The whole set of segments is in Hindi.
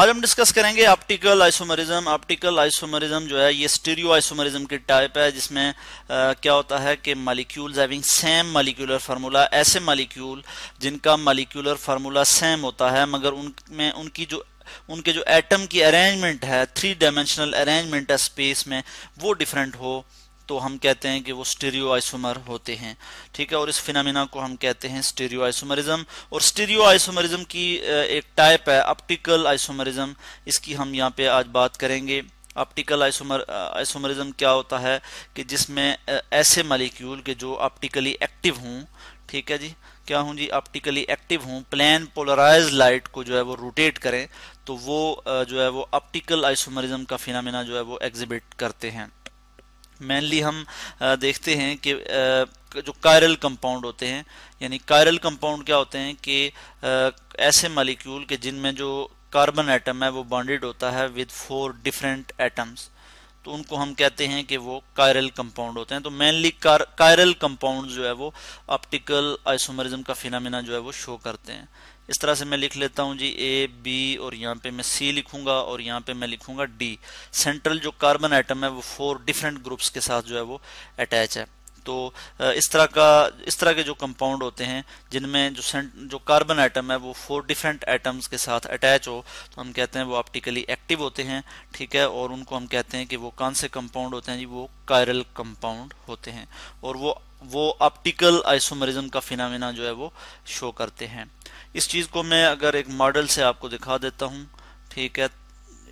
आज हम डिस्कस करेंगे ऑप्टिकल आइसोमरिज्म ऑप्टिकल आइसोमरिज्म जो है ये स्टीरियो आइसोमरिज्म की टाइप है जिसमें आ, क्या होता है कि molecules having same molecular formula ऐसे मालिक्यूल जिनका मालिक्यूलर फार्मूला सेम होता है मगर उनमें उनकी जो उनके जो एटम की अरेंजमेंट है थ्री डायमेंशनल अरेंजमेंट है स्पेस में वो डिफरेंट हो तो हम कहते हैं कि वो स्टीरियो आइसोमर होते हैं ठीक है और इस फिनमिना को हम कहते हैं स्टीरियो आइसोमरिज्म और स्टीरियो आइसोमरिज्म की एक टाइप है ऑप्टिकल आइसोमरिज्म इसकी हम यहाँ पे आज बात करेंगे ऑप्टिकल आइसोमर आइसोमरिज्म क्या होता है कि जिसमें ऐसे मालिक्यूल के जो ऑप्टिकली एक्टिव हों ठीक है जी क्या हूँ जी ऑप्टिकली एक्टिव हूँ प्लान पोलराइज लाइट को जो है वो रोटेट करें तो वो जो है वो ऑप्टिकल आइसोमरिज्म का फिनमिना जो है वो एग्जिबिट करते हैं मेनली हम देखते हैं कि जो कायरल कंपाउंड होते हैं यानी कायरल कंपाउंड क्या होते हैं कि ऐसे मालिक्यूल के जिनमें जो कार्बन एटम है वो बॉन्डेड होता है विद फोर डिफरेंट एटम्स तो उनको हम कहते हैं कि वो कायरल कंपाउंड होते हैं तो मेनली कायरल कंपाउंड जो है वो ऑप्टिकल आइसोमरिज्म का फिनामिना जो है वो शो करते हैं इस तरह से मैं लिख लेता हूं जी ए बी और यहाँ पे मैं सी लिखूंगा और यहाँ पे मैं लिखूंगा डी सेंट्रल जो कार्बन आइटम है वो फोर डिफरेंट ग्रुप्स के साथ जो है वो अटैच है तो इस तरह का इस तरह के जो कंपाउंड होते हैं जिनमें जो जो कार्बन आइटम है वो फोर डिफरेंट आइटम्स के साथ अटैच हो तो हम कहते हैं वो ऑप्टिकली एक्टिव होते हैं ठीक है और उनको हम कहते हैं कि वो कौन से कंपाउंड होते हैं जी वो कायरल कंपाउंड होते हैं और वो वो ऑप्टिकल आइसोमरिज्म का फिनामिना जो है वो शो करते हैं इस चीज़ को मैं अगर एक मॉडल से आपको दिखा देता हूँ ठीक है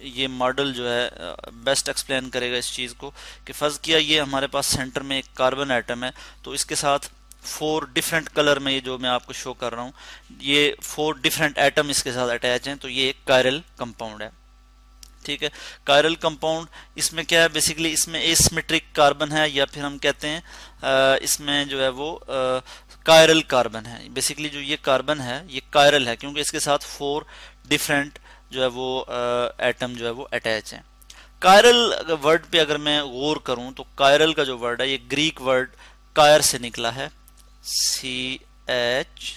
ये मॉडल जो है बेस्ट एक्सप्लेन करेगा इस चीज़ को कि फर्ज किया ये हमारे पास सेंटर में एक कार्बन आइटम है तो इसके साथ फोर डिफरेंट कलर में ये जो मैं आपको शो कर रहा हूँ ये फोर डिफरेंट आइटम इसके साथ अटैच हैं तो ये एक कायरल कंपाउंड है ठीक है कायरल कंपाउंड इसमें क्या है बेसिकली इसमें एसमेट्रिक कार्बन है या फिर हम कहते हैं इसमें जो है वो कायरल कार्बन है बेसिकली जो ये कार्बन है ये कायरल है क्योंकि इसके साथ फोर डिफरेंट जो है वो एटम जो है वो अटैच है कायरल वर्ड पे अगर मैं गौर करूं तो कायरल का जो वर्ड है ये ग्रीक वर्ड कायर से निकला है C H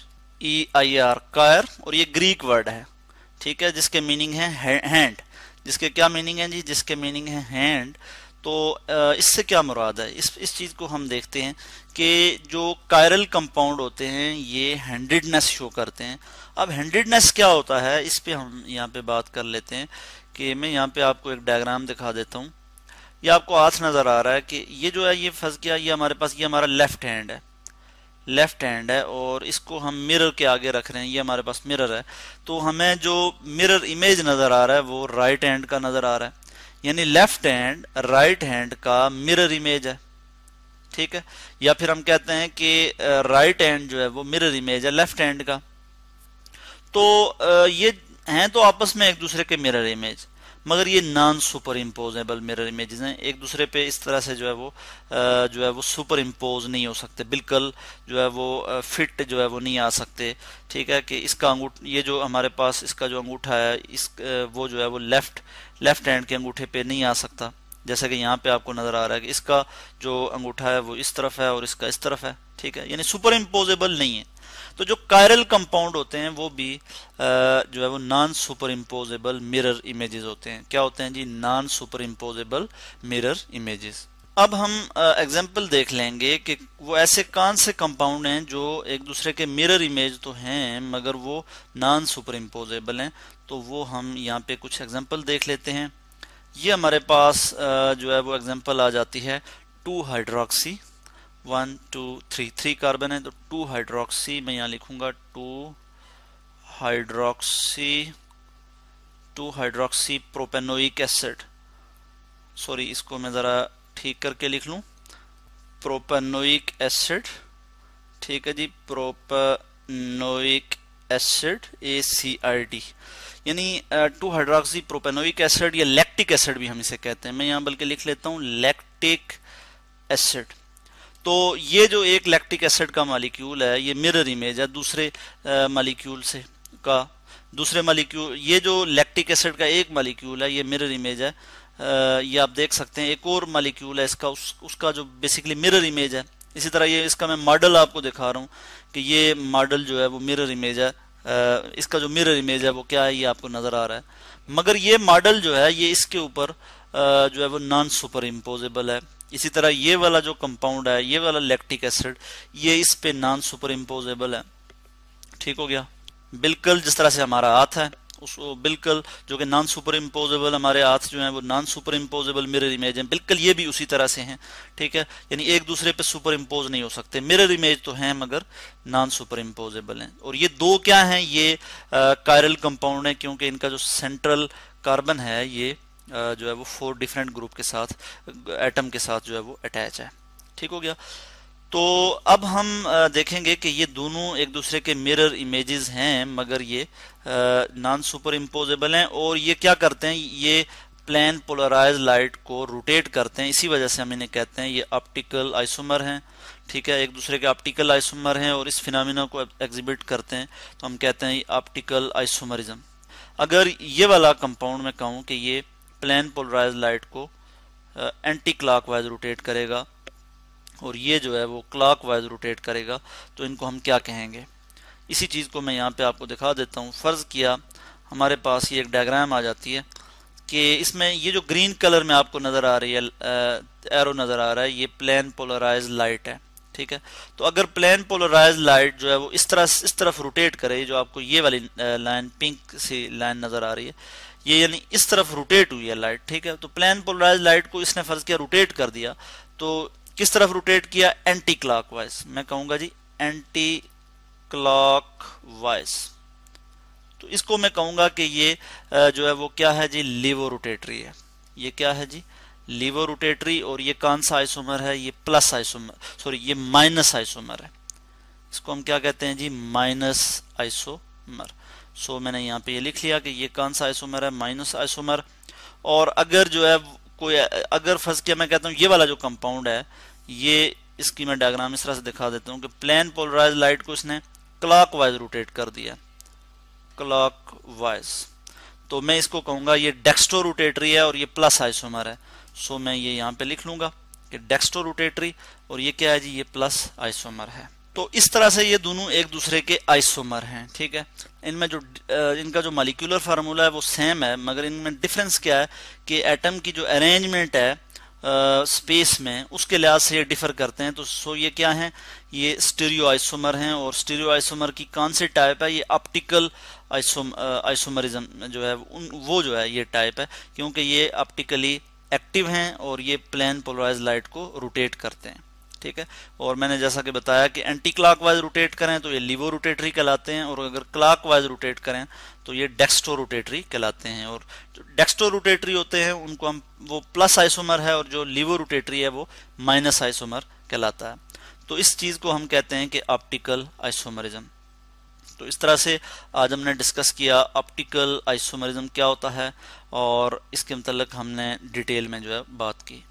E I R कायर और ये ग्रीक वर्ड है ठीक है जिसके मीनिंग है हैंड जिसके क्या मीनिंग है जी जिसके मीनिंग है हैंड तो इससे क्या मुराद है इस इस चीज़ को हम देखते हैं कि जो कायरल कंपाउंड होते हैं ये हैंडेडनेस शो करते हैं अब हैंडेडनेस क्या होता है इस पर हम यहाँ पे बात कर लेते हैं कि मैं यहाँ पे आपको एक डायग्राम दिखा देता हूँ ये आपको हाथ नज़र आ रहा है कि ये जो है ये फंस गया ये हमारे पास ये हमारा लेफ्ट हैंड है लेफ्ट हैंड है और इसको हम मिरर के आगे रख रहे हैं ये हमारे पास मिरर है तो हमें जो मिरर इमेज नज़र आ रहा है वो राइट right हैंड का नज़र आ रहा है यानी लेफ्ट हैंड राइट हैंड का मिरर इमेज है ठीक है या फिर हम कहते हैं कि राइट हैंड जो है वो मिरर इमेज है लेफ्ट हैंड का तो ये हैं तो आपस में एक दूसरे के मिरर इमेज मगर ये non superimposable mirror images हैं एक दूसरे पे इस तरह से जो है वो जो है वो सुपर इम्पोज नहीं हो सकते बिल्कुल जो है वो फिट जो है वो नहीं आ सकते ठीक है कि इसका अंगूठ ये जो हमारे पास इसका जो अंगूठा है इस वो जो है वो लेफ़्ट लेफ़्ट हैंड के अंगूठे पे नहीं आ सकता जैसा कि यहाँ पे आपको नजर आ रहा है कि इसका जो अंगूठा है वो इस तरफ है और इसका इस तरफ है ठीक है यानी सुपर इम्पोजेबल नहीं है तो जो कायरल कंपाउंड होते हैं वो भी जो है वो non superimposable mirror images होते हैं क्या होते हैं जी non superimposable mirror images अब हम एग्जाम्पल देख लेंगे कि वो ऐसे कौन से कंपाउंड हैं जो एक दूसरे के मिरर इमेज तो हैं मगर वो नॉन सुपर इम्पोजेबल हैं तो वो हम यहाँ पे कुछ एग्जाम्पल देख लेते हैं ये हमारे पास जो है वो एग्जांपल आ जाती है two hydroxy one two three three carbon है तो टू हाइड्रोक्सी मैं यहाँ लिखूंगा two hydroxy two hydroxy propanoic acid sorry इसको मैं ज़रा ठीक करके लिख लूँ प्रोपेनोइक एसिड ठीक है जी propanoic acid A C R D यानी टू हाइड्रोक्सी प्रोपेनोइक एसिड या लैक्टिक एसिड भी हम इसे कहते हैं मैं यहाँ बल्कि लिख लेता हूँ लैक्टिक एसिड तो ये जो एक लैक्टिक एसिड का मालिक्यूल है ये मिरर इमेज है दूसरे मालिक्यूल से का दूसरे मालिक्यूल ये जो लैक्टिक एसिड का एक मालिक्यूल है ये मिरर इमेज है आ, ये आप देख सकते हैं एक और मालिक्यूल है इसका उस, उसका जो बेसिकली मिरर इमेज है इसी तरह ये इसका मैं मॉडल आपको दिखा रहा हूँ कि ये मॉडल जो है वो मिरर इमेज है इसका जो मिरर इमेज है वो क्या है ये आपको नजर आ रहा है मगर ये मॉडल जो है ये इसके ऊपर जो है वो नॉन सुपर इम्पोजेबल है इसी तरह ये वाला जो कंपाउंड है ये वाला लैक्टिक एसिड ये इस पे नॉन सुपर इम्पोजेबल है ठीक हो गया बिल्कुल जिस तरह से हमारा हाथ है उस बिल्कुल जो कि नॉन सुपर इम्पोजेबल हमारे हाथ जो हैं वो non superimposable mirror image हैं बिल्कुल ये भी उसी तरह से हैं ठीक है यानी एक दूसरे पे सुपर इम्पोज नहीं हो सकते मिरर इमेज तो हैं मगर नॉन सुपर इम्पोजेबल हैं और ये दो क्या हैं ये कायरल कंपाउंड है क्योंकि इनका जो सेंट्रल कार्बन है ये आ, जो है वो फोर डिफरेंट ग्रुप के साथ एटम के साथ जो है वो अटैच है ठीक हो गया तो अब हम देखेंगे कि ये दोनों एक दूसरे के मिरर इमेजेस हैं मगर ये नॉन सुपर इम्पोजेबल हैं और ये क्या करते हैं ये प्लेन पोलराइज लाइट को रोटेट करते हैं इसी वजह से हम इन्हें कहते हैं ये ऑप्टिकल आइसोमर हैं ठीक है एक दूसरे के ऑप्टिकल आइसोमर हैं और इस फिनमिना को एग्जिबिट करते हैं तो हम कहते हैं ऑप्टिकल आइसोमरिज्म अगर ये वाला कंपाउंड मैं कहूँ कि ये प्लान पोलराइज लाइट को एंटी क्लाक रोटेट करेगा और ये जो है वो क्लाक वाइज रोटेट करेगा तो इनको हम क्या कहेंगे इसी चीज़ को मैं यहाँ पे आपको दिखा देता हूँ फ़र्ज़ किया हमारे पास ये एक डायग्राम आ जाती है कि इसमें ये जो ग्रीन कलर में आपको नज़र आ रही है एरो नज़र आ रहा है ये प्लेन पोलराइज लाइट है ठीक है तो अगर प्लेन पोलराइज लाइट जो है वो इस तरह इस तरफ रोटेट करे जो आपको ये वाली लाइन पिंक सी लाइन नज़र आ रही है ये यानी इस तरफ रोटेट हुई है लाइट ठीक है तो प्लेन पोलराइज लाइट को इसने फर्ज किया रोटेट कर दिया तो किस तरफ रोटेट किया एंटी क्लॉकवाइज मैं कहूंगा जी एंटी क्लॉकवाइज तो इसको मैं कहूंगा कि ये जो है वो क्या है जी लिवो रोटेटरी है ये क्या है जी लिवो रोटेटरी और ये कौन सा आइसोमर है ये प्लस आइसोमर सॉरी ये माइनस आइसोमर है इसको हम क्या कहते हैं जी माइनस आइसोमर सो मैंने यहाँ पे ये लिख लिया कि ये कौन सा आइसोमर है माइनस आइसोमर और अगर जो है कोई अगर फर्ज किया मैं कहता हूँ ये वाला जो कंपाउंड है ये इसकी मैं डायग्राम इस तरह से दिखा देता हूँ कि प्लेन पोलराइज लाइट को इसने क्लाक वाइज रोटेट कर दिया क्लाक वाइज तो मैं इसको कहूँगा ये डेक्स्टो रोटेटरी है और ये प्लस आइसोमर है सो मैं ये यहाँ पे लिख लूँगा कि डेक्स्टो रोटेटरी और ये क्या है जी ये प्लस आइसोमर है तो इस तरह से ये दोनों एक दूसरे के आइसोमर हैं ठीक है इनमें जो इनका जो मालिक्यूलर फार्मूला है वो सेम है मगर इनमें डिफरेंस क्या है कि एटम की जो अरेंजमेंट है स्पेस में उसके लिहाज से ये डिफर करते हैं तो सो ये क्या है ये स्टीरियो आइसोमर हैं और स्टीरियो आइसोमर की कौन सी टाइप है ये ऑप्टिकल आइसोम आइसोमरिज्म जो है उन वो जो है ये टाइप है क्योंकि ये ऑप्टिकली एक्टिव हैं और ये प्लेन पोलराइज लाइट को रोटेट करते हैं ठीक है और मैंने जैसा कि बताया कि एंटी वाइज रोटेट करें तो ये लिवो रोटेटरी कहलाते हैं और अगर वाइज रोटेट करें तो ये डेक्सटो रोटेटरी कहलाते हैं और जो डेक्स्टो रोटेटरी होते हैं उनको हम वो प्लस आइसोमर है और जो लिवो रोटेटरी है वो माइनस आइसोमर कहलाता है तो इस चीज़ को हम कहते हैं कि ऑप्टिकल आइसोमरिज्म तो इस तरह से आज हमने डिस्कस किया ऑप्टिकल आइसोमरिज्म क्या होता है और इसके मतलब हमने डिटेल में जो है बात की